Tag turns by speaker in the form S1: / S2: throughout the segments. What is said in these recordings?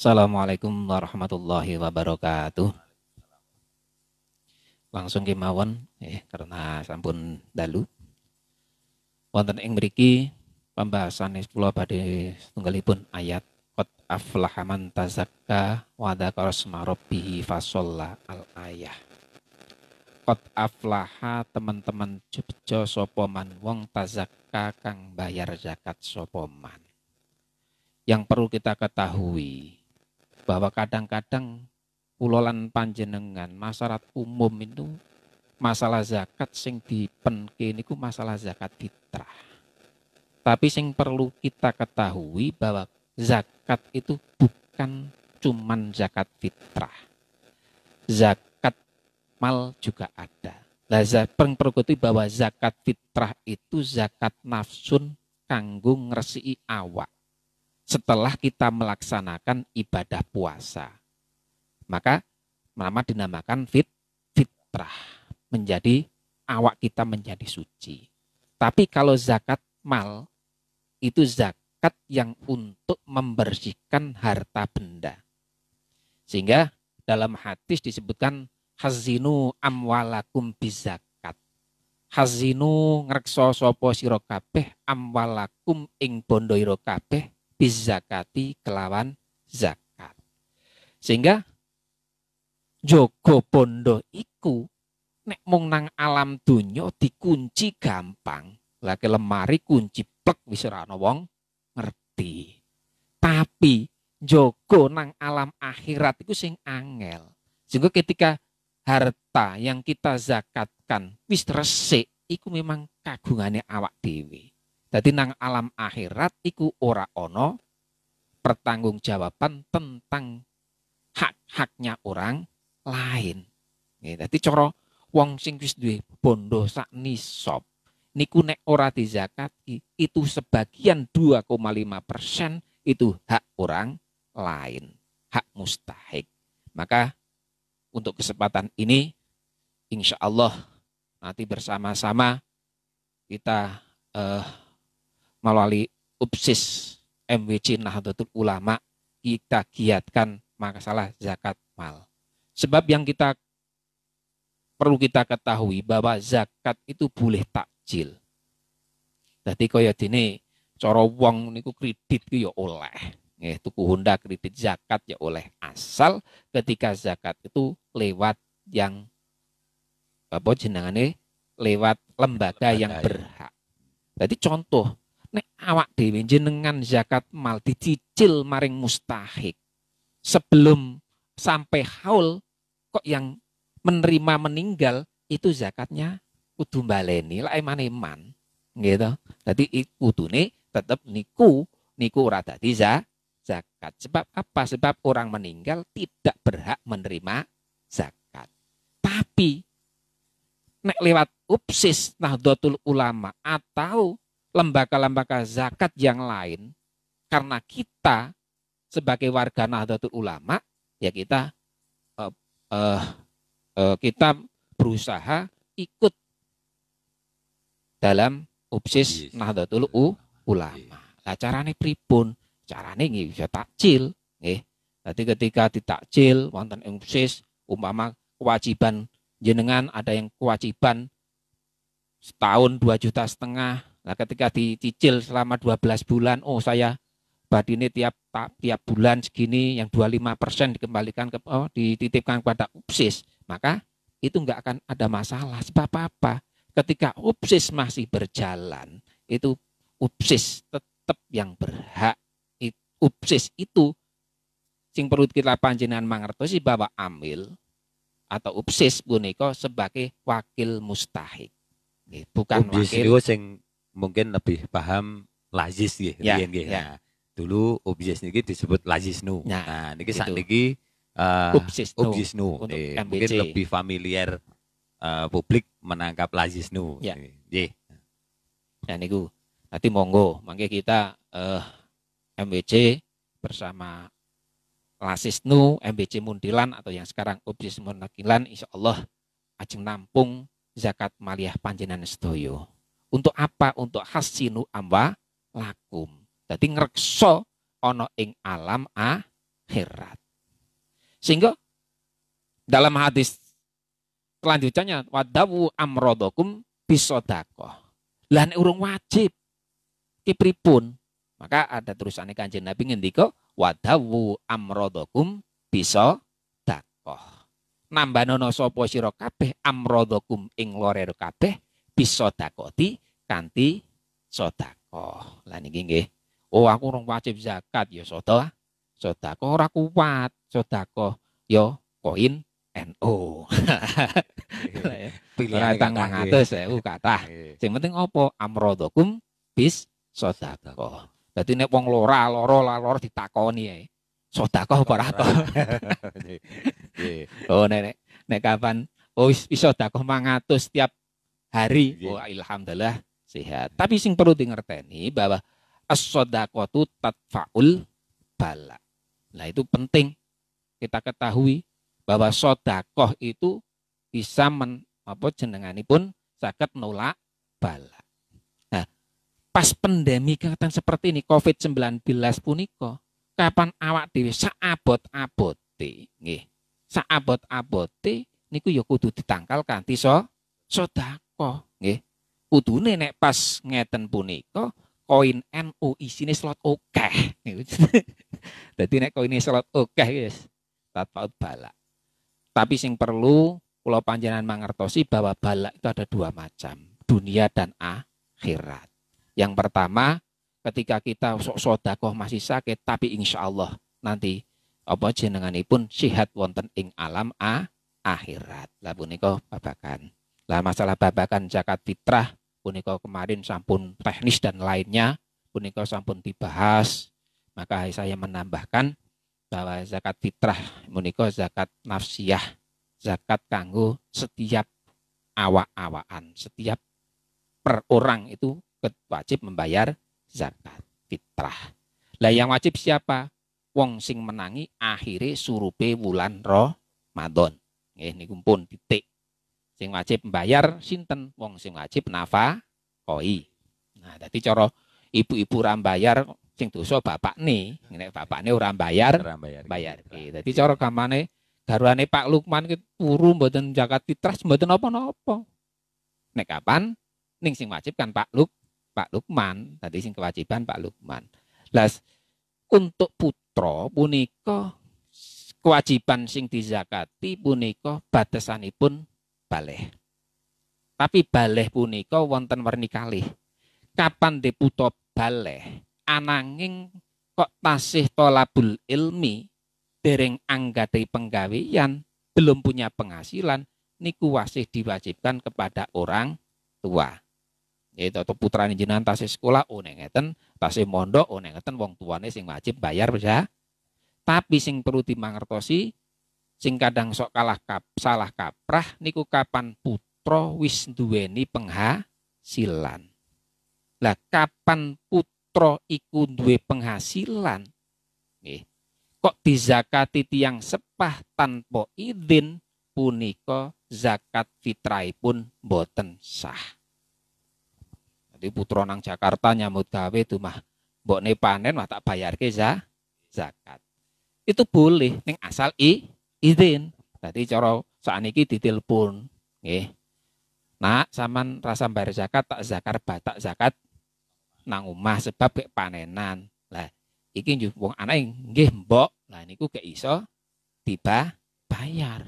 S1: Assalamualaikum warahmatullahi wabarakatuh. Langsung kemawon eh, karena sampun dalu. Wonten ing mriki pembahasan kula badhe tunggalipun ayat qad aflaha man tazakka wa dzakara asma rabbih al ayah. Qad aflaha teman-teman jebjo sopoman wong tazakka kang bayar zakat sopoman. Yang perlu kita ketahui bahwa kadang-kadang pulolan panjenengan masyarakat umum itu masalah zakat sing dipenke ku masalah zakat fitrah. Tapi sing perlu kita ketahui bahwa zakat itu bukan cuman zakat fitrah. Zakat mal juga ada. Lah peng bahwa zakat fitrah itu zakat nafsun kanggung ngresiki awak setelah kita melaksanakan ibadah puasa. Maka nama dinamakan fit fitrah, menjadi awak kita menjadi suci. Tapi kalau zakat mal itu zakat yang untuk membersihkan harta benda. Sehingga dalam hadis disebutkan hazinu amwalakum bizakat. Hazinu ngrekso sapa sira amwalakum ing bondo kabeh bizakati kelawan zakat. Sehingga jogo bondo iku nek mung nang alam dunyo dikunci gampang. Lagi lemari kunci pek wis ora wong ngerti. Tapi jogo nang alam akhirat iku sing angel. Sehingga ketika harta yang kita zakatkan wis resik iku memang kagungane awak dewi jadi nang alam akhirat iku ora ono pertanggungjawaban tentang hak-haknya orang lain. Jadi coro wong sing wis duwe bondo sak nisop niku nek ora di zakat itu sebagian 2,5 persen itu hak orang lain, hak mustahik. Maka untuk kesempatan ini, insya Allah nanti bersama-sama kita eh, melalui UPSIS MWC Nahdlatul Ulama kita giatkan masalah zakat mal. Sebab yang kita perlu kita ketahui bahwa zakat itu boleh takjil. Jadi kaya dini cara wong niku kredit ku ya oleh. Nggih, tuku Honda kredit zakat ya oleh asal ketika zakat itu lewat yang apa jenengane lewat lembaga, lembaga yang ya. berhak. Jadi contoh nek awak dewi jenengan zakat mal dicicil maring mustahik sebelum sampai haul kok yang menerima meninggal itu zakatnya kudu baleni lah eman eman gitu jadi nih tetap niku niku rata tiza zakat sebab apa sebab orang meninggal tidak berhak menerima zakat tapi nek lewat upsis nahdlatul ulama atau lembaga-lembaga zakat yang lain karena kita sebagai warga Nahdlatul Ulama ya kita uh, uh, uh, kita berusaha ikut dalam upsis yes. Nahdlatul Ulama. Nah, carane pripun? Carane nggih bisa takjil, nggih. Jadi ketika ditakcil wonten upsis umpama kewajiban jenengan ada yang kewajiban setahun dua juta setengah Nah, ketika dicicil selama 12 bulan, oh saya badine tiap tiap bulan segini yang 25% dikembalikan ke oh, dititipkan kepada UPSIS, maka itu enggak akan ada masalah. Sebab apa? Ketika UPSIS masih berjalan, itu UPSIS tetap yang berhak. UPSIS itu sing perlu kita panjenengan mangertosi bahwa amil atau UPSIS boneko sebagai wakil mustahik.
S2: Bukan UPSIS wakil. sing mungkin lebih paham lazis gitu ya, ya. Nah, dulu objek niki disebut lazisnu. Ya, nah, niki kan gitu. saat niki uh, objisnu, Eh, mungkin lebih familiar uh, publik menangkap lazisnu. Ya. nih. Nah ya, niku. Nanti monggo, mangke kita uh, eh, MBC
S1: bersama Lasisnu, MBC Mundilan atau yang sekarang Objis Mundilan, insya Allah ajeng nampung zakat maliyah panjenan setyo. Untuk apa? Untuk hasinu amba lakum. Jadi ngerekso ono ing alam akhirat. Sehingga dalam hadis kelanjutannya wadawu amrodokum bisodako Lan urung wajib kipripun. Maka ada tulisannya kanjeng Nabi ngendiko wadawu amrodokum bisodakoh. Nambah nono sopo siro kabeh amrodokum ing lorero kabeh bisodakoti kanti sodako. Lah niki Oh aku orang wajib zakat yo ya sedekah. sotako ora kuat, sotako yo ya, koin NO. Iya. Ya. Pilihan tangan atas ya, kata. Yang iya. penting apa? Amrodokum bis sodako. Jadi nek wong lora, loro, di ditakoni ya. Sodako barato. oh nenek, nek, kapan? Oh bis iso sodako mangatus setiap hari. Iya. Oh, alhamdulillah sehat. Tapi sing perlu dingerteni bahwa as-sodakotu tatfaul hmm. bala. Nah itu penting kita ketahui bahwa sodakoh itu bisa men, apa jenengani pun sakit nolak bala. Nah, pas pandemi kegiatan seperti ini COVID-19 puniko, kapan awak dewi saabot abote, nggih. Saabot abote niku ya kudu ditangkal kanti so sodak menika nggih kudune nek pas ngeten punika koin NU isine slot okeh dadi nek koine slot okeh wis tatpaut balak tapi sing perlu kula panjenengan mangertosi bahwa balak itu ada dua macam dunia dan akhirat yang pertama ketika kita sok sodakoh masih sakit tapi insya Allah nanti apa jenenganipun sihat wonten ing alam a akhirat lah punika babakan lah masalah babakan zakat fitrah punika kemarin sampun teknis dan lainnya punika sampun dibahas. Maka saya menambahkan bahwa zakat fitrah punika zakat nafsiyah, zakat kanggo setiap awak-awakan, setiap per orang itu wajib membayar zakat fitrah. Lah yang wajib siapa? Wong sing menangi akhirnya surupe bulan roh madon nih kumpul titik. Sing wajib membayar sinten wong sing wajib nafa koi. Nah, tadi coro ibu-ibu ram bayar sing tuso bapak nih, ini bapak nih orang bayar, bayar. Gitu, bayar. tadi gitu. coro kamane garuane Pak Lukman ke turu mboten zakat fitras mboten apa-apa. Nek kapan ning sing wajib kan Pak Luk Pak Lukman, tadi sing kewajiban Pak Lukman. Las untuk putro, punika kewajiban sing dizakati punika batasanipun baleh. Tapi baleh punika wonten warni kali Kapan deputo baleh ananging kok tasih tolabul ilmi dereng anggati penggawean belum punya penghasilan niku wasih diwajibkan kepada orang tua yaitu atau putra jenengan tasih sekolah oh tasih mondok oh wong tuane sing wajib bayar bisa tapi sing perlu dimangertosi sing kadang sok kalah kap, salah kaprah niku kapan putra wis duweni penghasilan. Lah kapan putra iku duwe penghasilan? Nggih. Kok dizakati tiang sepah tanpa izin punika zakat fitrai pun boten sah. Jadi putra nang Jakarta nyambut gawe itu mah mbokne panen mah tak bayarke za, zakat. Itu boleh ning asal i izin. Dadi cara sakniki ditelepon, nggih. Nak saman rasa bayar zakat tak zakar batak zakat nang omah sebab kek panenan. Lah iki njuk wong anak nggih mbok. Lah niku ke iso tiba bayar.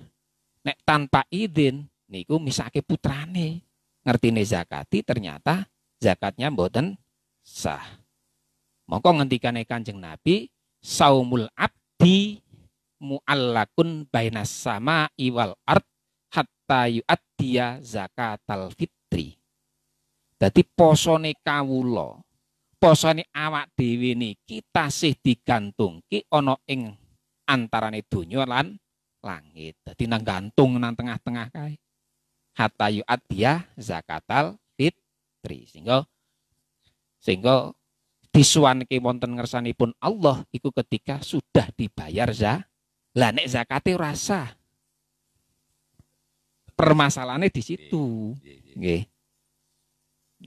S1: Nek tanpa izin niku misake putrane. Ngertine zakati ternyata zakatnya mboten sah. Mongko ngendikane Kanjeng Nabi saumul abdi mu'allakun bainas sama iwal art hatta yu'addiya zakatal fitri. Jadi posone kawulo posone awak dewi ini kita sih digantung ki ono ing antarane donya lan langit. Jadi nang gantung nang tengah-tengah kai. Hatta yu'addiya zakatal fitri. Sehingga sehingga disuwanke wonten pun Allah iku ketika sudah dibayar zakat lah nek zakate rasa. Permasalahannya di situ. Nggih.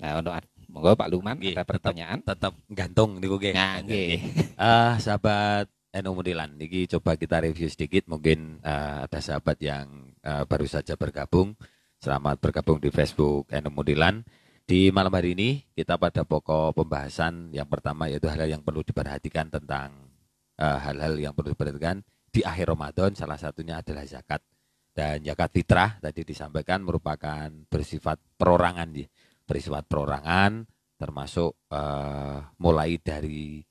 S2: Nah, untuk monggo Pak Luman nggih, ada pertanyaan. Tetap, tetap gantung niku nggih. Nah, nggih. Uh, sahabat NU Mudilan, niki coba kita review sedikit mungkin uh, ada sahabat yang uh, baru saja bergabung. Selamat bergabung di Facebook NU Mudilan. Di malam hari ini kita pada pokok pembahasan yang pertama yaitu hal-hal yang perlu diperhatikan tentang hal-hal uh, hal -hal yang perlu diperhatikan di akhir Ramadan salah satunya adalah zakat. Dan zakat fitrah tadi disampaikan merupakan bersifat perorangan ya. Bersifat perorangan termasuk uh, mulai dari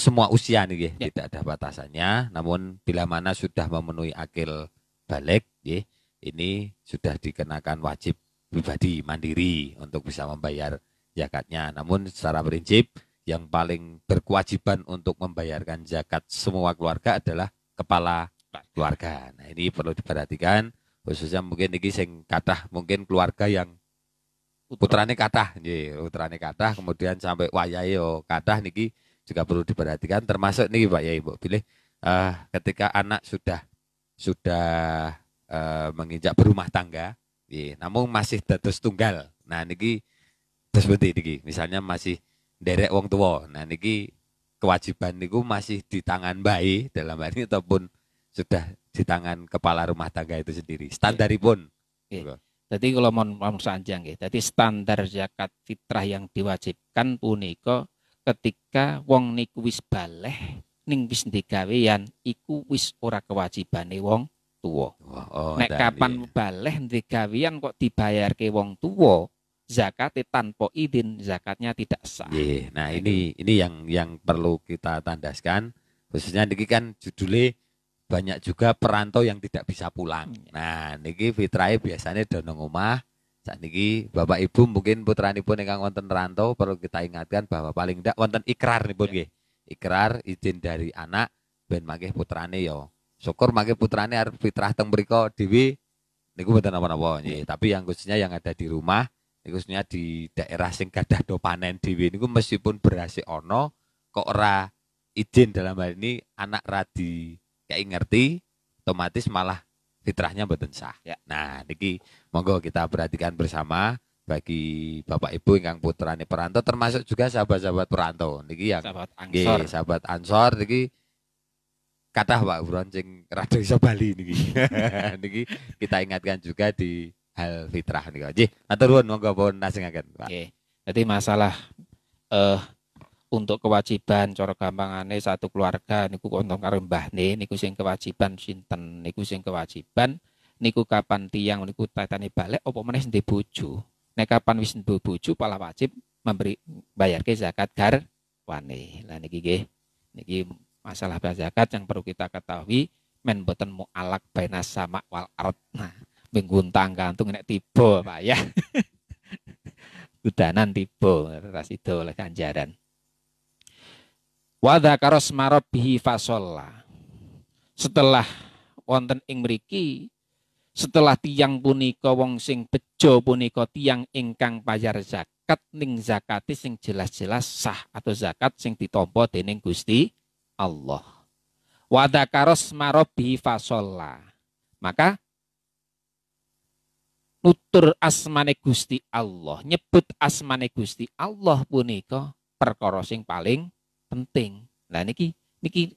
S2: semua usia nih ya, ya. tidak ada batasannya. Namun bila mana sudah memenuhi akil balik ya, ini sudah dikenakan wajib pribadi mandiri untuk bisa membayar zakatnya. Namun secara prinsip yang paling berkewajiban untuk membayarkan zakat semua keluarga adalah kepala keluarga. Nah ini perlu diperhatikan khususnya mungkin ini sing kathah mungkin keluarga yang putrane kathah nggih putrane kathah kemudian sampai wayahe yo kathah niki juga perlu diperhatikan termasuk niki Pak ya ibu pilih uh, ketika anak sudah sudah uh, menginjak berumah tangga nggih namun masih dados tunggal nah niki terus berarti niki misalnya masih derek wong tua. Nah niki kewajiban niku masih di tangan bayi e dalam hal ini ataupun sudah di tangan kepala rumah tangga itu sendiri. standar Standaripun. Nggih. Jadi kalau mau langsung sanjang nggih. jadi standar zakat
S1: fitrah yang diwajibkan punika ketika wong niku wis baleh ning wis digawean iku wis ora kewajibane wong tuwa. Oh, oh, Nek kapan iya. baleh digawean kok dibayar ke wong tuwa, zakat
S2: tanpa izin zakatnya tidak sah. Yeah, nah ini ini yang yang perlu kita tandaskan khususnya niki kan judulnya banyak juga perantau yang tidak bisa pulang. Yeah. Nah niki fitrahnya biasanya donong rumah. saat niki bapak ibu mungkin putrani pun yang wonten rantau perlu kita ingatkan bahwa paling tidak wonten ikrar nih pun yeah. ikrar izin dari anak ben mangke putrane yo ya. syukur mangke putrane harus fitrah teng mriko dhewe niku mboten apa napa yeah. tapi yang khususnya yang ada di rumah khususnya di daerah sing gadah do panen di niku meskipun berase ono, kok ora izin dalam hal ini anak radi kayak ngerti otomatis malah fitrahnya mboten sah. Ya. Nah, niki monggo kita perhatikan bersama bagi Bapak Ibu putra putrane perantau termasuk juga sahabat-sahabat perantau niki yang sahabat ansor. sahabat ansor niki kata Pak Buron sing rada iso Bali niki. niki kita ingatkan juga di hal fitrah niku. Nggih, ntar lu monggo pun nasingaken, Pak. Oke. Jadi masalah eh uh, untuk kewajiban cara gampangane
S1: satu keluarga niku untuk karo nih. niku sing kewajiban sinten niku sing kewajiban niku kapan tiang niku tetane balik opo meneh ndek bojo nek kapan wis ndek pala wajib memberi ke zakat wane lah niki nggih niki masalah zakat yang perlu kita ketahui men boten alak bayna sama wal ard nah mengguntang gantung nek tiba Pak ya. Udanan tiba itu oleh ganjaran. Wada karos isma fasola, Setelah wonten ing mriki setelah tiang punika wong sing bejo punika tiang ingkang bayar zakat ning zakat sing jelas-jelas sah atau zakat sing ditompo dening Gusti Allah. Wada karos isma fasola, Maka nutur asmane Gusti Allah, nyebut asmane Gusti Allah punika perkara sing paling penting. Nah niki niki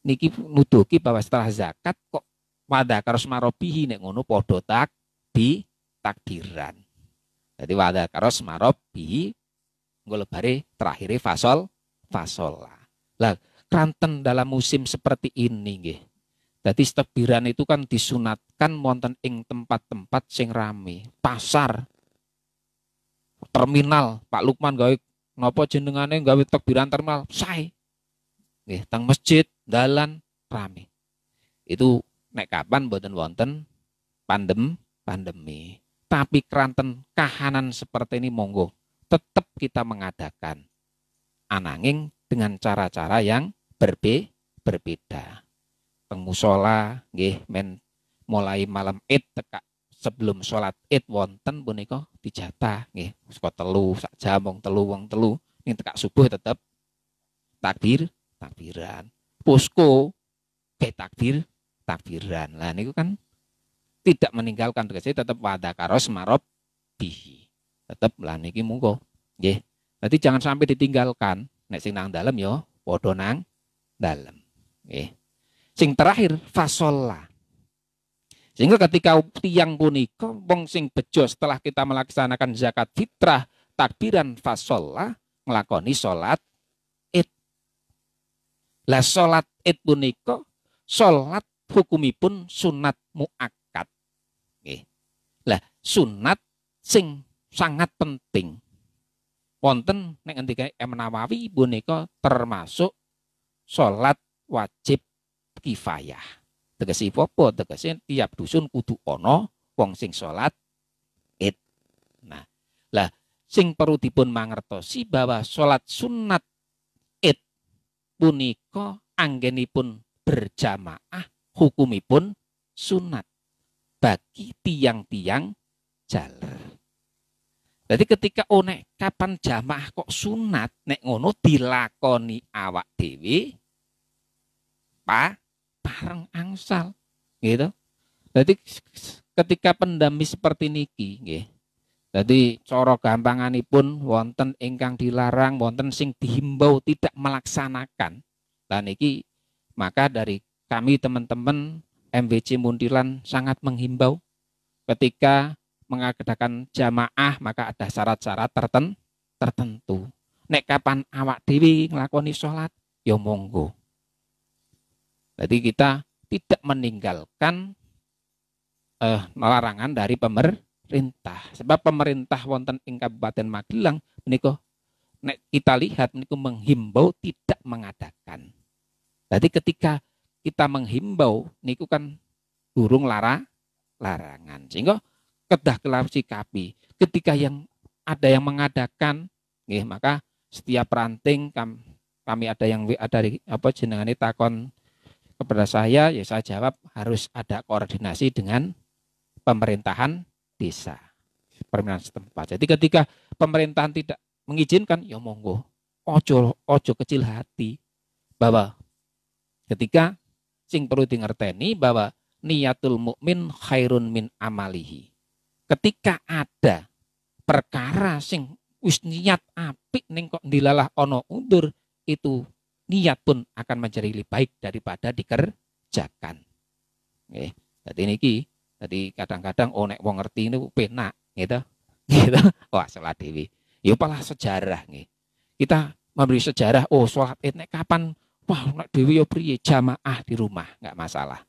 S1: niki nuduki bahwa setelah zakat kok wadah karos marobihi nek ngono padha tak di takdiran. Jadi wadah karos marobihi nggo lebare fasol fasola. Lah keranten dalam musim seperti ini nggih jadi tebiran itu kan disunatkan wonten ing tempat-tempat sing rame, pasar, terminal. Pak Lukman gawe nopo jenengane gawe tebiran terminal? Sae. Nggih, teng masjid, dalan rame. Itu nek kapan mboten wonten pandem pandemi. Tapi keranten kahanan seperti ini monggo tetap kita mengadakan. Ananging dengan cara-cara yang berbe berbeda teng musola nggih men mulai malam Id teka sebelum sholat Id wonten punika dijatah nggih saka telu sak jam wong telu wong telu ning teka subuh tetap takbir takbiran posko ke takbir takbiran lah niku kan tidak meninggalkan tegese tetap wadah karos marob bihi tetap lah niki mungko nggih jadi jangan sampai ditinggalkan nek sing nang dalam yo podo nang dalam nggih Sing terakhir fasola. Sehingga ketika tiang puniko wong sing bejo setelah kita melaksanakan zakat fitrah takbiran fasola ngelakoni salat id. Lah salat id puniko salat hukumipun sunat muakat. eh Lah sunat sing sangat penting. Wonten nek ngendika Imam menawawi termasuk salat wajib kifayah. si popo, tegese tiap dusun kudu ono wong sing sholat id. Nah, lah sing perlu dipun mangertosi bahwa sholat sunat id anggeni pun berjamaah hukumipun sunat bagi tiang-tiang jalur. Jadi ketika oh kapan jamaah kok sunat nek ngono dilakoni awak dewi, pak larang angsal gitu jadi ketika pendami seperti niki gitu. jadi coro gampanganipun wonten ingkang dilarang wonten sing dihimbau tidak melaksanakan dan niki maka dari kami teman-teman MBC Muntilan sangat menghimbau ketika mengadakan jamaah maka ada syarat-syarat tertentu tertentu nek kapan awak dewi ngelakoni sholat ya monggo jadi kita tidak meninggalkan eh, larangan dari pemerintah. Sebab pemerintah wonten ing Kabupaten Magelang menika nek kita lihat meniku menghimbau tidak mengadakan. Jadi ketika kita menghimbau niku kan burung lara larangan. Sehingga kedah kelar sikapi. Ketika yang ada yang mengadakan nih maka setiap ranting kami, kami ada yang ada dari apa jenengane takon kepada saya, ya saya jawab harus ada koordinasi dengan pemerintahan desa, pemerintahan setempat. Jadi ketika pemerintahan tidak mengizinkan, ya monggo, ojo ojo kecil hati bahwa ketika sing perlu dengar tni, bahwa niatul mukmin khairun min amalihi. Ketika ada perkara sing wis niat apik ning kok dilalah ono undur itu niat pun akan menjadi lebih baik daripada dikerjakan. Tadi jadi ki, tadi kadang-kadang oh wong ngerti ini penak gitu. Gitu. Wah, salah dewi. Ya pala sejarah nih. Kita memberi sejarah oh salat Id nek kapan wah nek dewi ya priye jamaah di rumah nggak masalah.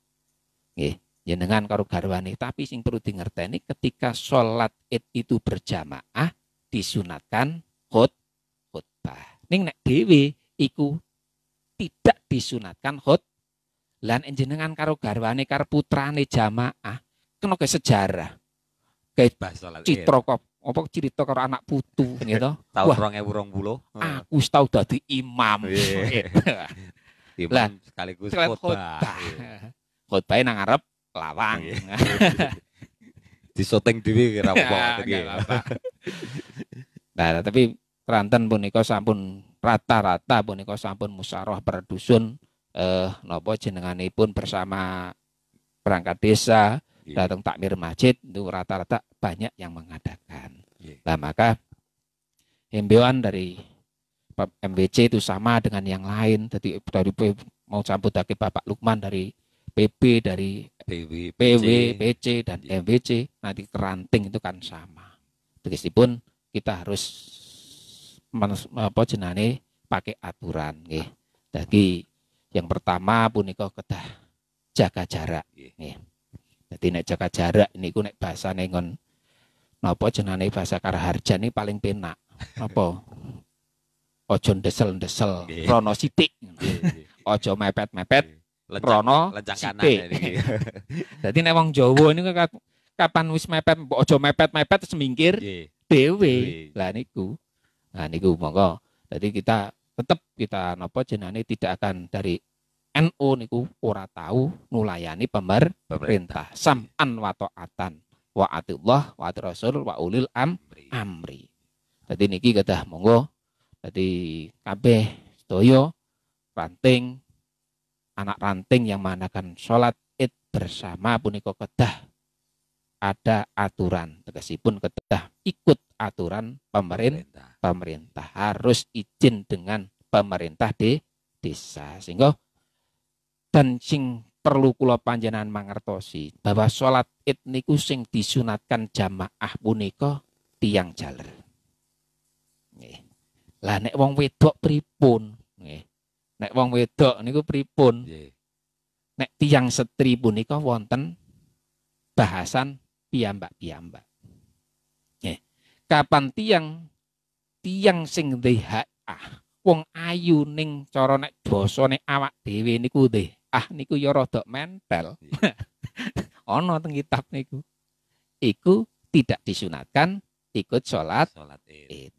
S1: Nggih. Jenengan karo garwane tapi sing perlu dingerteni ketika salat Id itu berjamaah disunatkan khut khutbah. Ning nek dewi iku tidak disunatkan khut lan enjenengan karo garwane karo putrane jamaah kena ke sejarah kait citra kok apa cerita karo anak putu gitu tahu orang burung bulu aku tahu dari imam iya, iya, iya.
S2: Gitu. imam sekaligus khotbah
S1: khotbah yang Arab lawang disoteng dhewe kira apa nah tapi Ranten punika sampun rata-rata punika sampun musyawarah dusun eh napa jenenganipun bersama perangkat desa yeah. datang takmir masjid itu rata-rata banyak yang mengadakan. Yeah. Iya. Nah, maka himbauan dari MBC itu sama dengan yang lain Tadi dari mau campur dari Bapak Lukman dari PP dari
S2: PW, PW
S1: PC dan iya. MBC nanti keranting itu kan sama. pun kita harus apa jenane pakai aturan nggih. Dadi yang pertama punika kedah jaga jarak nggih. Dadi nek jaga jarak niku nek bahasane ngon napa jenane bahasa Karaharja ini paling penak. Apa? Ojo ndesel-ndesel, rono Ojo mepet-mepet, rono sithik. Dadi nek wong Jawa niku kapan wis mepet ojo mepet-mepet seminggir. mingkir Lah niku. Nah niku monggo. Jadi kita tetap kita nopo jenane tidak akan dari NU niku ora tahu nulayani pember pemerintah. Sam'an wa ta'atan wa atillah wa rasul wa ulil am amri. Jadi niki kata monggo jadi kabeh toyo ranting anak ranting yang mengadakan sholat id bersama punika kedah ada aturan tegasipun kedah ikut aturan pemerintah. Pemerintah harus izin dengan pemerintah di desa. Sehingga dan sing perlu kula panjenengan mangertosi bahwa salat id niku sing disunatkan jamaah punika tiang jaler. Nggih. Lah nek wong wedok pripun? Nggih. Nek wong wedok niku pripun? Nggih. Nek tiang setri punika wonten bahasan piyambak-piyambak kapan tiang tiang sing DHA ah. wong ayu ning cara nek awak dhewe niku deh ah niku ya rada mental iya. ana teng kitab niku iku tidak disunatkan ikut sholat sholat id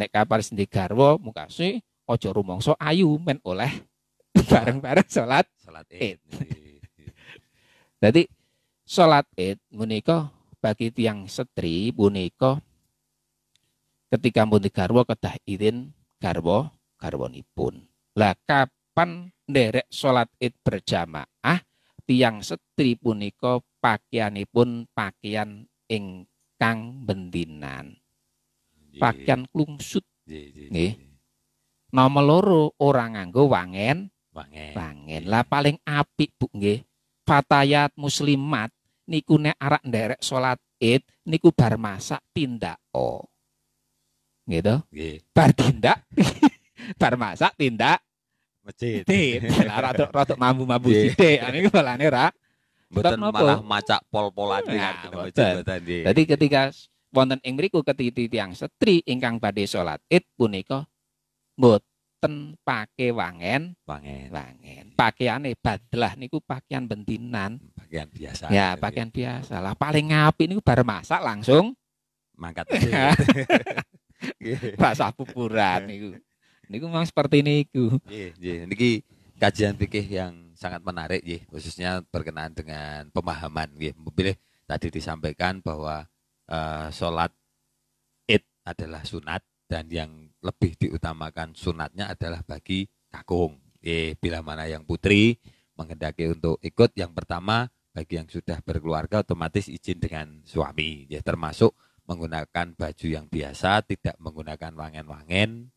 S1: nek kapal sendiri garwo mukasi ojo rumongso ayu men oleh bareng-bareng sholat sholat id jadi sholat id boneko bagi tiang setri boneko ketika mundi garwa kedah idin garwa garwanipun. Lah kapan derek salat Id berjamaah tiang setri punika pakaianipun pakaian engkang bendinan. Pakaian klungsut. nih, Nama loro orang nganggo wangen. Wangen. Wangen. Lah paling apik Bu nggih. Fatayat muslimat niku nek arak derek salat Id niku bar masak tindak o gitu. Nggih. Bar tindak. bar masak tindak masjid. Tidak, rotok rotok mambu mambu sithik. ini balane ra. bukan malah macak pol-polan
S2: nah, nggih. Dadi
S1: ketika wonten ing mriku ketiti tiang setri ingkang badhe salat Id punika mboten pake wangen, wangen, wangen. Pakaiane badlah niku pakaian bentinan, hmm, pakaian biasa. Ya, pakaian biasa. Lah paling ngapi niku bar masak langsung mangkat. Bahasa
S2: pupuran niku. Niku memang seperti ini,
S1: nih.
S2: Nih, kajian pikir yang sangat menarik ye. khususnya berkenaan dengan pemahaman Pilih tadi disampaikan bahwa uh, sholat id adalah sunat dan yang lebih diutamakan sunatnya adalah bagi kakung. ye. bila mana yang putri menghendaki untuk ikut, yang pertama bagi yang sudah berkeluarga otomatis izin dengan suami, ya termasuk menggunakan baju yang biasa, tidak menggunakan wangen-wangen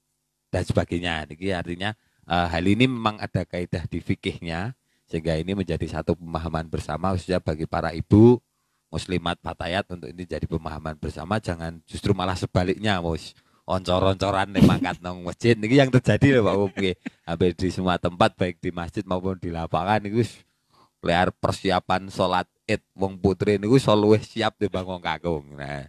S2: dan sebagainya. Jadi artinya eh, hal ini memang ada kaidah di fikihnya sehingga ini menjadi satu pemahaman bersama khususnya bagi para ibu muslimat fatayat untuk ini jadi pemahaman bersama jangan justru malah sebaliknya mus oncor-oncoran nih mangkat nong masjid ini yang terjadi loh Pak Upi hampir di semua tempat baik di masjid maupun di lapangan itu lear persiapan sholat id wong putri niku selalu siap di bangun kagung nah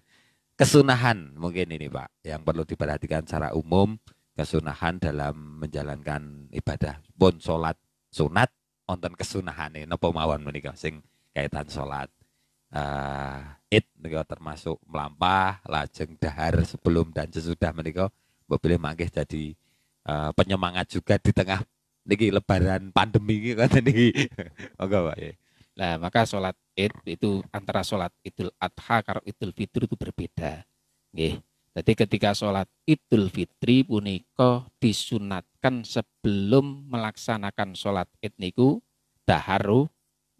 S2: kesunahan mungkin ini Pak yang perlu diperhatikan secara umum kesunahan dalam menjalankan ibadah pun bon, sholat sunat onten kesunahan ini nopo mawon menikah sing kaitan sholat uh, id menikah termasuk melampah lajeng dahar sebelum dan sesudah menikah boleh manggih jadi uh, penyemangat juga di tengah niki lebaran pandemi ini kan niki oke pak ya Nah, maka sholat id itu
S1: antara sholat idul adha karo idul fitri itu berbeda. Nggih. Jadi ketika sholat idul fitri puniko disunatkan sebelum melaksanakan sholat id niku daharu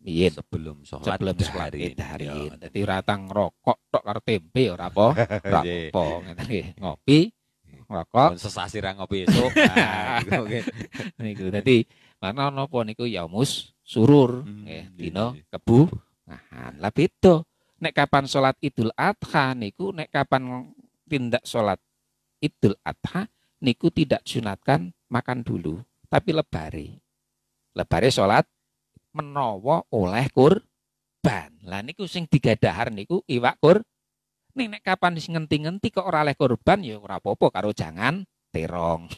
S1: Iya. Sebelum sholat sebelum sholat id hari. Ya, ini Jadi ratang rokok tok karo tempe ora apa, ora apa Ngopi, rokok. Sesasi ra ngopi esuk. Nah, niku. Dadi mana napa niku ya mus surur hmm, iya, dino iya. kebu nahan lah beda nek kapan salat Idul Adha niku nek kapan tindak salat Idul Adha niku tidak sunatkan makan dulu tapi lebari lebari salat menowo oleh kurban lah niku sing digadahar niku iwak kur nih nek kapan ngenti-ngenti kok ora oleh kurban ya ora apa-apa karo jangan
S2: terong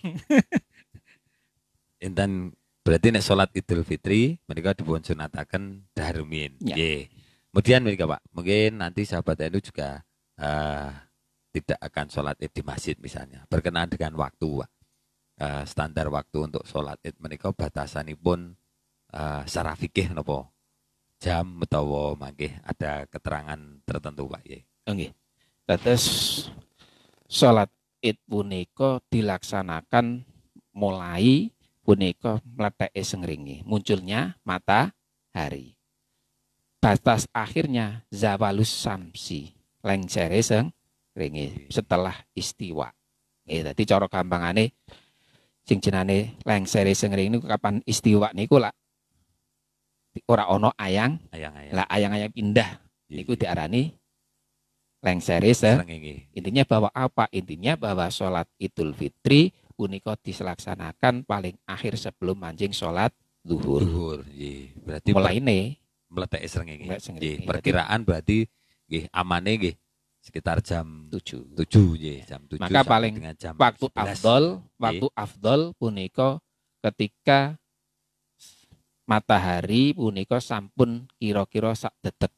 S2: Intan Berarti nek salat Idul Fitri mereka dibuat sunataken darumin. Ya. Ye. Kemudian mereka Pak, mungkin nanti sahabat itu juga uh, tidak akan sholat id di masjid misalnya berkenaan dengan waktu Pak. Uh, standar waktu untuk sholat id mereka batasan pun uh, eh, secara fikih nopo jam utawa mangke ada keterangan tertentu Pak Ye. Oh, nggih. Dados
S1: sholat id punika dilaksanakan mulai punika mleteke sengringi, munculnya mata hari Batas akhirnya zawalus samsi, lengsere sengringi setelah istiwa. ya tadi cara gampangane sing jenane lengsere sengringi ini kapan istiwa niku lak ora ono ayang, ayang, ayang. lah ayang-ayang pindah niku diarani lengsere sengringi. Intinya bahwa apa? Intinya bahwa sholat Idul Fitri punika dilaksanakan paling akhir sebelum mancing sholat
S2: duhur. Duhur, ye. berarti mulai ini meletak srengenge. Perkiraan berarti nggih amane nggih sekitar jam tujuh. 7 nggih, jam 7 Maka paling
S1: waktu 11. afdol, waktu ye. afdol punika ketika matahari punika sampun kira-kira sak detek.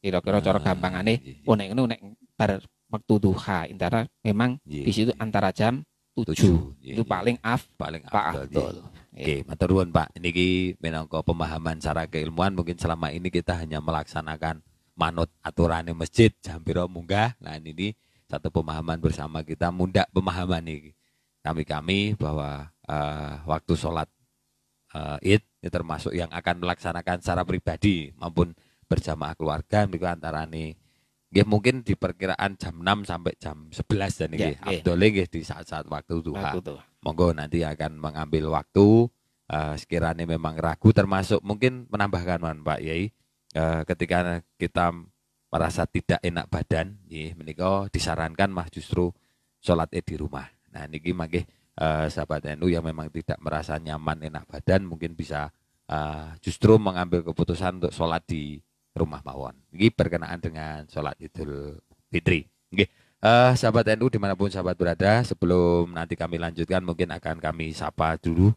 S1: Kira-kira cara ah, gampangane oh nek ngono nek bar waktu duha intara memang di situ
S2: antara jam tujuh. Iya, Itu iya. paling af paling af. Ah. Betul. Gitu. Oke, iya. matur nuwun Pak. ini menangko pemahaman cara keilmuan mungkin selama ini kita hanya melaksanakan manut aturan masjid jam munggah. Nah, ini satu pemahaman bersama kita munda pemahaman nih kami-kami bahwa uh, waktu sholat uh, id ini termasuk yang akan melaksanakan secara pribadi maupun berjamaah keluarga mereka antara nih ya mungkin di perkiraan jam 6 sampai jam 11 dan ya, nggih. ya, di saat-saat waktu itu. Monggo nanti akan mengambil waktu uh, sekiranya memang ragu termasuk mungkin menambahkan man, Pak Yai uh, ketika kita merasa tidak enak badan ya, menikah disarankan mah justru sholat di rumah. Nah ini uh, eh, sahabat NU yang memang tidak merasa nyaman enak badan mungkin bisa uh, justru mengambil keputusan untuk sholat di rumah mawon. Ini berkenaan dengan sholat idul fitri. Oke. Uh, eh, sahabat NU dimanapun sahabat berada, sebelum nanti kami lanjutkan mungkin akan kami sapa dulu.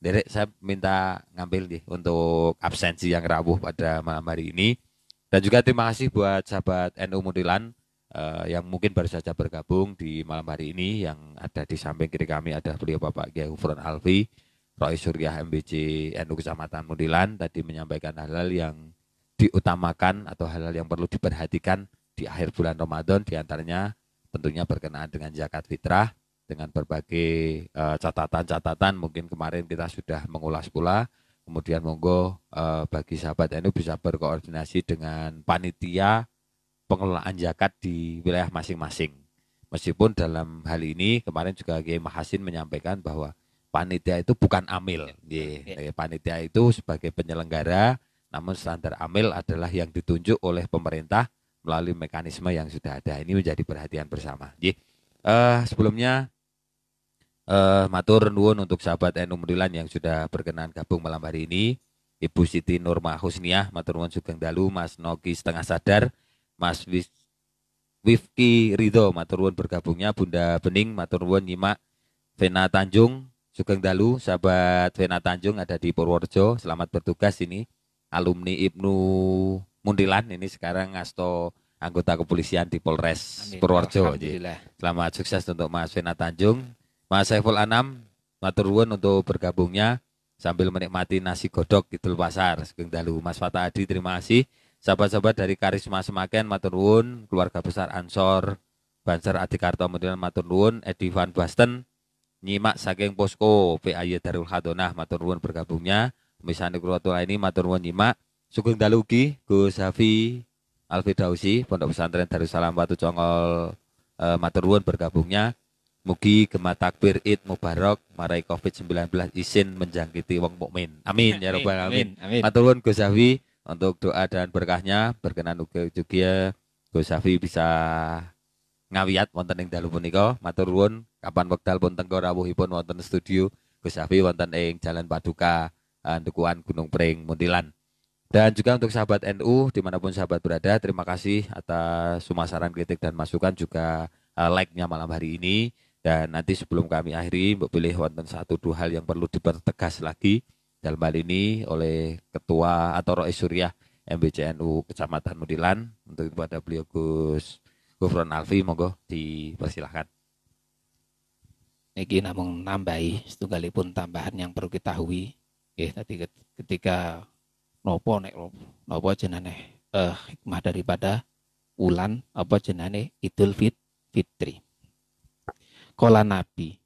S2: Derek saya minta ngambil nih untuk absensi yang rawuh pada malam hari ini. Dan juga terima kasih buat sahabat NU Mudilan uh, eh, yang mungkin baru saja bergabung di malam hari ini yang ada di samping kiri kami ada beliau Bapak Kiai Hufron Alfi, Roy Surya MBC NU Kecamatan Mudilan tadi menyampaikan hal-hal yang diutamakan atau hal-hal yang perlu diperhatikan di akhir bulan Ramadan diantaranya tentunya berkenaan dengan zakat fitrah dengan berbagai eh, catatan-catatan uh, mungkin kemarin kita sudah mengulas pula kemudian monggo uh, bagi sahabat ini bisa berkoordinasi dengan panitia pengelolaan zakat di wilayah masing-masing meskipun dalam hal ini kemarin juga Kiai Mahasin menyampaikan bahwa panitia itu bukan amil yeah. Ya. Yeah. panitia itu sebagai penyelenggara namun standar amil adalah yang ditunjuk oleh pemerintah melalui mekanisme yang sudah ada. Ini menjadi perhatian bersama. Jadi, uh, eh, sebelumnya uh, matur nuwun untuk sahabat NU Mundulan yang sudah berkenan gabung malam hari ini. Ibu Siti Nurma Husniah, matur nuwun Sugeng Dalu, Mas Noki setengah sadar, Mas Wis Wifki Rido matur nuwun bergabungnya, Bunda Bening, matur nuwun nyimak Vena Tanjung, Sugeng Dalu, sahabat Vena Tanjung ada di Purworejo, selamat bertugas ini alumni Ibnu Mundilan ini sekarang ngasto anggota kepolisian di Polres Amin. Purworejo. Selamat sukses untuk Mas Vena Tanjung, Mas Saiful Anam, matur nuwun untuk bergabungnya sambil menikmati nasi godok di Tul Pasar. Sugeng dalu Mas Fata Adi terima kasih. Sahabat-sahabat dari Karisma semakin, matur nuwun, keluarga besar Ansor Banser Adikarto Mundilan matur nuwun, Edi Van Basten nyimak saking posko PAY Darul Hadonah matur nuwun bergabungnya. Misalnya kru tua ini matur nuwun nyimak. Sugeng dalugi Gus Hafi Alfidausi Pondok Pesantren Darussalam Batu Congol e, matur bergabungnya. Mugi gemat takbir Id Mubarak marai Covid-19 izin menjangkiti wong mukmin. Amin ya robbal alamin. Amin. Matur nuwun Gus Hafi untuk doa dan berkahnya berkenan ugi juga Gus Hafi bisa ngawiat wonten ing dalu punika. Matur nuwun kapan wekdal pun tenggo rawuhipun wonten studio Gus Hafi wonten ing Jalan Paduka. Eh, Dukuan Gunung Pring Muntilan. Dan juga untuk sahabat NU dimanapun sahabat berada, terima kasih atas sumasaran kritik dan masukan juga eh, like-nya malam hari ini. Dan nanti sebelum kami akhiri, Mbak pilih wonten satu dua hal yang perlu dipertegas lagi dalam hal ini oleh Ketua atau Rois Suriah MBCNU Kecamatan Mudilan untuk kepada beliau Gus Gufron Alfi monggo dipersilahkan. Niki namun nambahi
S1: setunggalipun tambahan yang perlu kita Nggih, tadi ketika nopo nek nopo jenane eh, hikmah daripada ulan apa jenane Idul Fit, Fitri. kola Nabi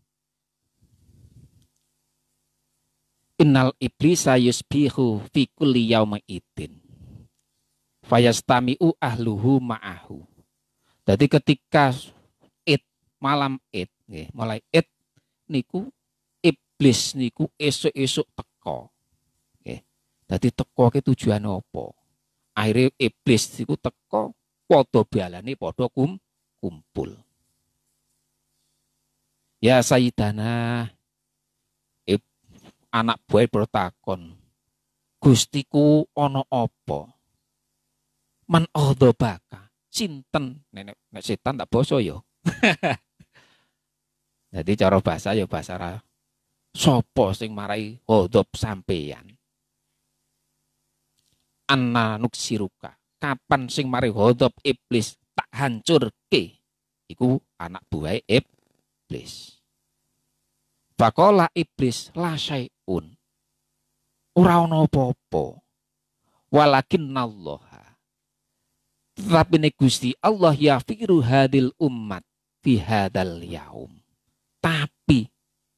S1: Innal iblisa yusbihu fi kulli yaumi idin. Fayastami'u ahluhu ma'ahu. Jadi ketika id malam id mulai id niku iblis niku esuk-esuk teko. Nggih. Dadi teko ke tujuan apa? Akhire iblis iku teko padha balane padha kum kumpul. Ya Sayyidana ib, anak buah bertakon. Gustiku ono opo, Man baka. Sinten nenek, nenek setan tak boso yo. Jadi cara bahasa yo ya bahasa Sopo sing marai hodop sampeyan. Anna nuksiruka. Kapan sing marai hodop iblis tak hancur ke. Iku anak buah iblis. Bakola iblis lasai un, ana Walakin Allah tetapi negusti Allah ya firu hadil umat fi hadal yaum. Tapi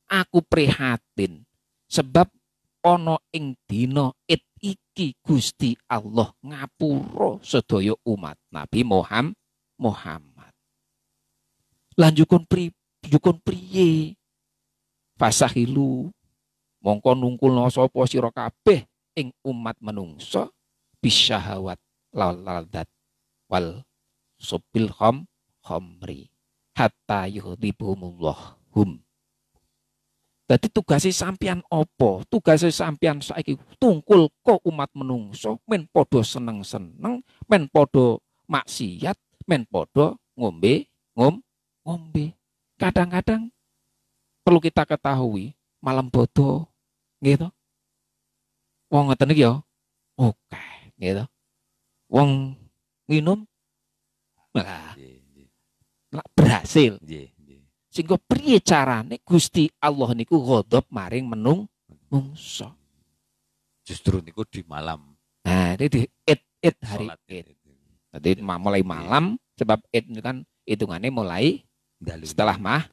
S1: Aku prihatin sebab ono ing dina it iki Gusti Allah ngapuro sedaya umat Nabi Muhammad Muhammad. Lanjukun pri yukun priye? Fasahilu mongko nungkul sapa sira kabeh ing umat menungso bisyahawat laladat wal subil khom khomri hatta yuhdibumullah hum jadi tugasnya sampian opo, tugasnya sampian saiki tungkul ko umat menungso men podo seneng-seneng, men podo maksiat, men podo ngombe ngom ngombe. Kadang-kadang perlu kita ketahui malam bodoh gitu. Wong ngeten iki ya. Oke, gitu. Wong minum nah, berhasil. Yeah. Sehingga priye carane Gusti Allah niku godop maring menung mungso. Justru niku
S2: di malam.
S1: Nah, ini di ed ed hari id. Jadi mulai malam sebab ed itu kan hitungannya mulai Dalu. setelah mah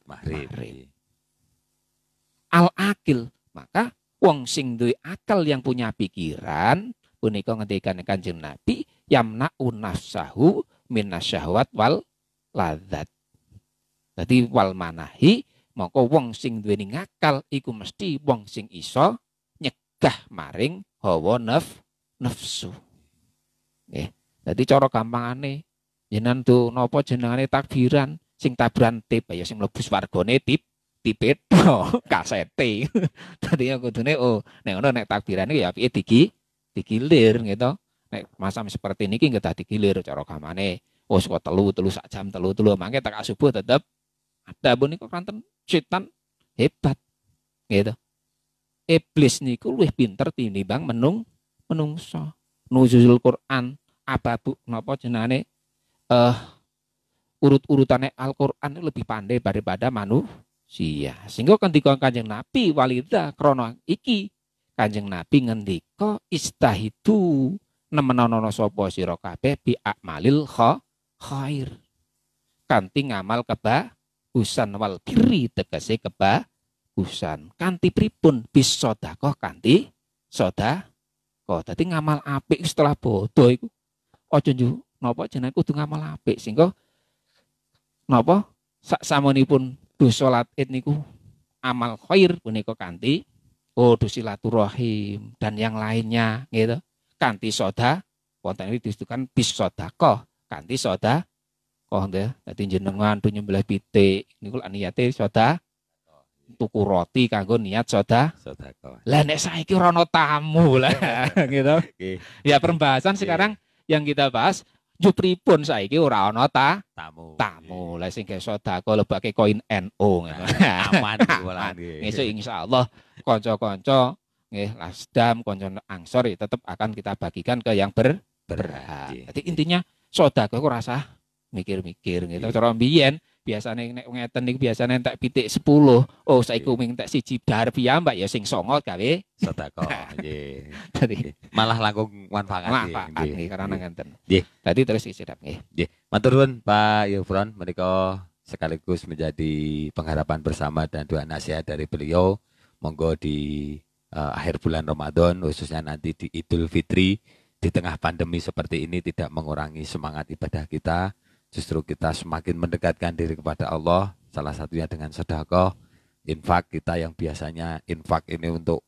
S1: Al akil maka wong sing duwe akal yang punya pikiran punika ngendikan Kanjeng Nabi yamna unafsahu minasyahwat wal ladzat jadi wal manahi mongko wong sing duweni ngakal iku mesti wong sing iso nyegah maring hawa naf nafsu. Nggih. Dadi cara gampangane jenengan tu napa jenengane takbiran sing tabran tip ya sing mlebu swargane tip tipet to kasete. Dadi ya kudune oh nek ngono nek takbiran iki ya piye digi digilir gitu. Nek masa seperti ini nggih tadi gilir cara gampangane. Oh, kok telu telu sak jam telu telu mangke tak subuh tetep ada niku kanten setan hebat. Gitu. Iblis niku luwih pinter tinimbang menung menungso. Nuzul Quran ababu nopo jenane eh uh, urut-urutane Al-Qur'an lebih pandai daripada manusia. Sehingga ketika kan Kanjeng Nabi walida krono iki Kanjeng Nabi ngendika istahidu nemenono sobo sira kabeh bi amalil khair. kanting ngamal keba usan wal birri tegese keba usan kanti pripun bis kanti soda sedekah tadi ngamal apik setelah bodoh itu, aja njuk nopo jenenge kudu ngamal apik sehingga napa sak samonipun dosa latit niku amal khair kanti, oh kudu silaturahim dan yang lainnya gitu kanti soda wonten itu kan bis sodako kanti soda Oh, deh. nanti jenengan tuh nyembelah pite. Ini lak niate soda. tuku roti kanggo niat soda. Soda. Lah nek kira no tamu lah gitu. Ya perbahasan sekarang yang kita bahas pun saya saya ana ta tamu. Tamu. Lah sing kau lebih pakai koin nah, NO aman Aman insya insyaallah konco konco nih lasdam konco angsor ya, tetap akan kita bagikan ke yang ber ber. Jadi intinya sedekah kok rasa mikir-mikir gitu. Cara mbiyen biasane nek ngeten niku biasane tak pitik 10. Oh saiku iya. mung tak siji dar mbak ya sing songo gawe sedekah. Nggih.
S2: Dadi malah
S1: langkung manfaat nggih. karena ngenten. Nggih. Dadi terus istirahat nggih.
S2: Nggih. Matur nuwun Pak Yufron menika sekaligus menjadi pengharapan bersama dan doa nasihat dari beliau. Monggo di uh, akhir bulan Ramadan khususnya nanti di Idul Fitri di tengah pandemi seperti ini tidak mengurangi semangat ibadah kita justru kita semakin mendekatkan diri kepada Allah salah satunya dengan sedekah infak kita yang biasanya infak ini untuk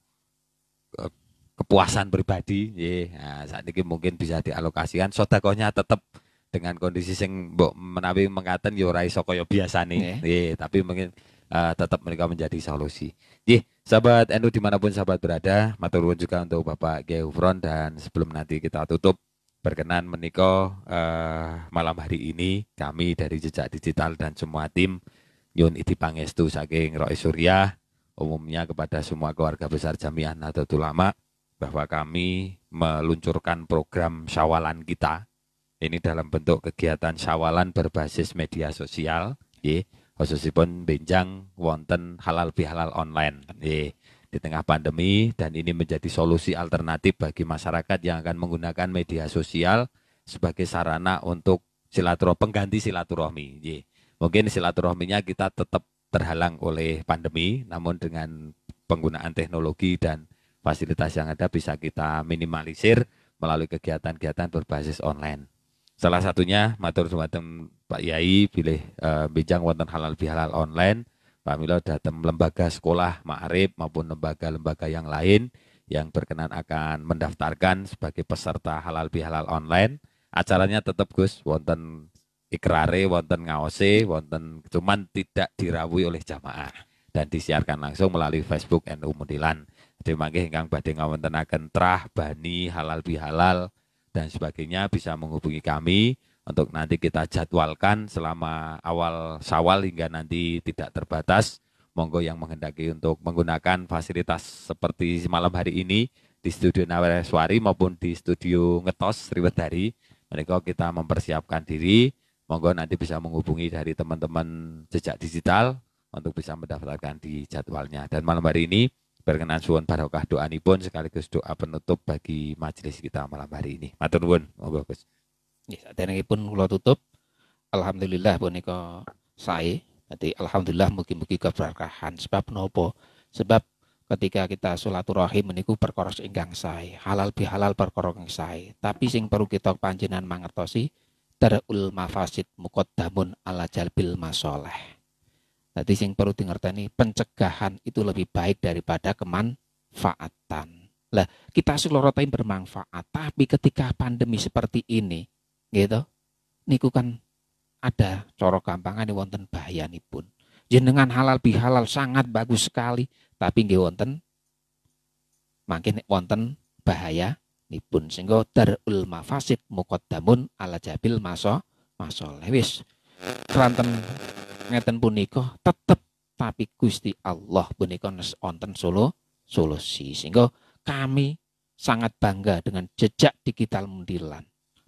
S2: eh, kepuasan pribadi ya nah, saat ini mungkin bisa dialokasikan sedekahnya tetap dengan kondisi sing mbok menawi mengatakan yo ora iso kaya biasane ye tapi mungkin uh, tetap mereka menjadi solusi ye sahabat Enu dimanapun sahabat berada maturun juga untuk Bapak Kiai dan sebelum nanti kita tutup berkenan meniko uh, eh, malam hari ini kami dari Jejak Digital dan semua tim Yun Iti Pangestu saking Roy Surya umumnya kepada semua keluarga besar Jamiah Nahdlatul Ulama bahwa kami meluncurkan program syawalan kita ini dalam bentuk kegiatan syawalan berbasis media sosial khususnya khususipun benjang wonten halal bihalal online nggih di tengah pandemi dan ini menjadi solusi alternatif bagi masyarakat yang akan menggunakan media sosial sebagai sarana untuk silaturahmi pengganti silaturahmi. Mungkin silaturahminya kita tetap terhalang oleh pandemi, namun dengan penggunaan teknologi dan fasilitas yang ada bisa kita minimalisir melalui kegiatan-kegiatan berbasis online. Salah satunya matur sumateng Pak Yai pilih uh, eh, bijang wonten halal bihalal online Pak Milo datang lembaga sekolah Ma'arif maupun lembaga-lembaga yang lain yang berkenan akan mendaftarkan sebagai peserta halal bihalal online. Acaranya tetap Gus, wonten ikrare, wonten ngawase, wonten cuman tidak dirawi oleh jamaah dan disiarkan langsung melalui Facebook NU Muntilan. Jadi mangke ingkang badhe ngawontenaken trah bani halal bihalal dan sebagainya bisa menghubungi kami untuk nanti kita jadwalkan selama awal sawal hingga nanti tidak terbatas. Monggo yang menghendaki untuk menggunakan fasilitas seperti malam hari ini di studio Nawareswari maupun di studio Ngetos Sriwedari. mereka kita mempersiapkan diri. Monggo nanti bisa menghubungi dari teman-teman jejak digital untuk bisa mendaftarkan di jadwalnya. Dan malam hari ini berkenan suwun barokah pun sekaligus doa penutup bagi majelis kita malam hari ini. Matur nuwun, monggo Gus. Ya, ini pun
S1: kula tutup. Alhamdulillah punika saya. Jadi alhamdulillah mungkin mugi keberkahan. Sebab nopo? Sebab ketika kita silaturahim meniku perkoros ingkang saya halal bihalal perkara ingkang sae. Tapi sing perlu kita panjenengan mangertosi darul mafasid muqaddamun ala jalbil masoleh. Jadi sing perlu dingerteni pencegahan itu lebih baik daripada kemanfaatan. Lah, kita selorotain bermanfaat, tapi ketika pandemi seperti ini, gitu niku kan ada coro gampangan wonten bahaya pun jenengan halal bihalal sangat bagus sekali tapi nggih wonten makin wonten bahaya nih pun sehingga darul mafasid damun ala jabil maso masol lewis keranten ngeten niko tetep tapi Gusti Allah punika wonten solo solusi sehingga kami sangat bangga dengan jejak digital mundilan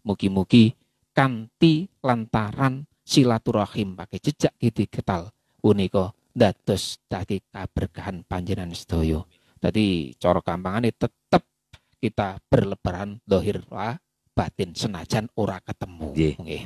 S1: Mugi-mugi kanti lantaran silaturahim pakai jejak gitu ketal uniko datus tadi keberkahan panjenan sedoyo. Tadi cara ini tetap kita berlebaran dohir lah batin senajan ora ketemu.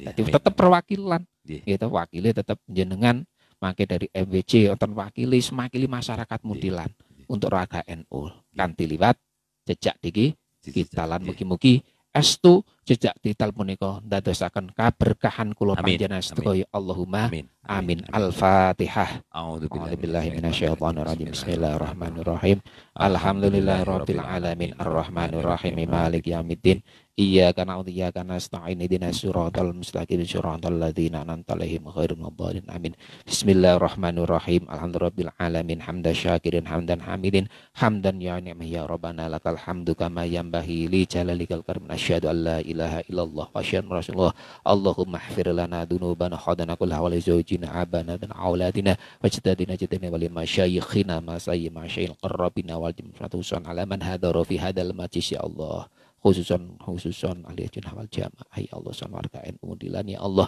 S1: Tapi Okay. tetap perwakilan. kita Gitu wakili tetap jenengan makai dari MWC atau wakili semakili masyarakat mudilan untuk raga NU. Nanti Kanthi jejak digi kita lan mugi-mugi estu jejak tital punika ndadosaken keberkahan kula panjenengan sedaya Allahumma amin. amin. Al-Fatihah. A'udzubillahi minasyaitonir rajim. Bismillahirrahmanirrahim. Alhamdulillahirabbil alamin arrahmanir rahim maliki yaumiddin. Iyyaka na'budu wa iyyaka nasta'in ihdinas siratal mustaqim siratal ladzina an'amta alaihim ghairil maghdubi amin. Bismillahirrahmanirrahim. Alhamdulillahirabbil alamin hamdan syakirin hamdan hamidin hamdan ya ni'mah ya rabbana lakal hamdu kama yanbaghi li jalalikal karim asyhadu an la ilaha illallah wa syahadu rasulullah Allahumma hafir lana dunubana khadana kullaha wa li zawjina abana dan auladina wa jadadina jadadina wa li masyayikhina masayyi masyayil qarrabina wal jimratu ala man hadara fi hadal majlis ya Allah khususan khususan ahli sunnah wal jamaah ya Allah san warga NU dilan ya Allah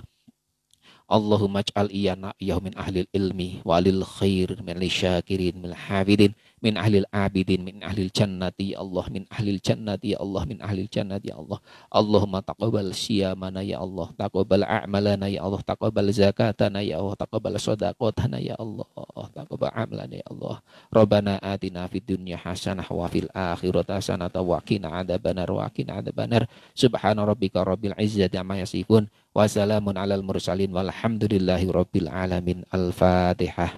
S1: Allahumma ij'al iyana yahumin ahli ilmi walil khair min syakirin min hafidin min ahlil abidin min ahlil jannati ya Allah min ahlil jannati ya Allah min ahlil jannati ya Allah Allahumma taqabbal siyamana ya Allah taqabbal a'malana ya Allah taqabbal zakatana ya Allah taqabbal shadaqatana ya Allah taqabbal amalana ya Allah Rabbana atina fid dunya hasanah wa fil akhirati hasanah wa qina adzabannar wa qina adzabannar subhana rabbika rabbil izzati amma yasifun wa salamun alal mursalin walhamdulillahi rabbil alamin al-fatihah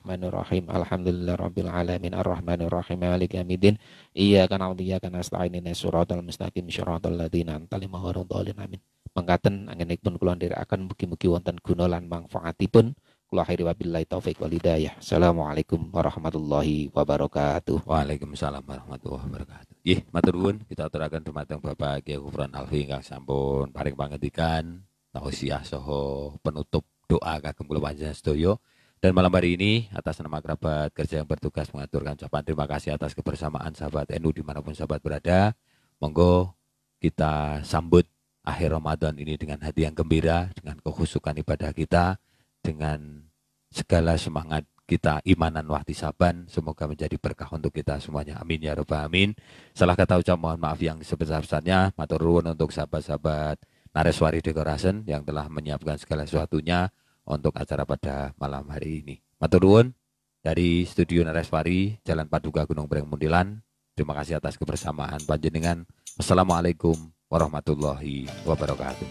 S1: Bismillahirrahmanirrahim. Alhamdulillahirabbil alamin arrahmanirrahim maliki yaumiddin. Iyyaka na'budu wa iyyaka nasta'in ihdinas siratal mustaqim siratal ladzina an'amta 'alaihim ghairil amin. Mangkaten anggenipun kula akan mugi-mugi wonten guna lan manfaatipun. Kula akhiri wabillahi taufik wal hidayah. Assalamualaikum warahmatullahi wabarakatuh. Waalaikumsalam
S2: warahmatullahi wabarakatuh. Nggih, matur nuwun kita aturaken dumateng Bapak Kiai Kufran Alfi ingkang sampun paring pangendikan tausiah soho penutup doa kagem kula panjenengan sedaya. Dan malam hari ini atas nama kerabat kerja yang bertugas mengaturkan ucapan terima kasih atas kebersamaan sahabat NU dimanapun sahabat berada. Monggo kita sambut akhir Ramadan ini dengan hati yang gembira, dengan kehusukan ibadah kita, dengan segala semangat kita imanan wahdi saban. Semoga menjadi berkah untuk kita semuanya. Amin ya robbal amin. Salah kata ucap mohon maaf yang sebesar-besarnya. Matur untuk sahabat-sahabat Nareswari Dekorasen yang telah menyiapkan segala sesuatunya untuk acara pada malam hari ini. Maturun dari Studio Nareswari, Jalan Paduka Gunung Breng Mundilan. Terima kasih atas kebersamaan panjenengan. Wassalamualaikum warahmatullahi wabarakatuh.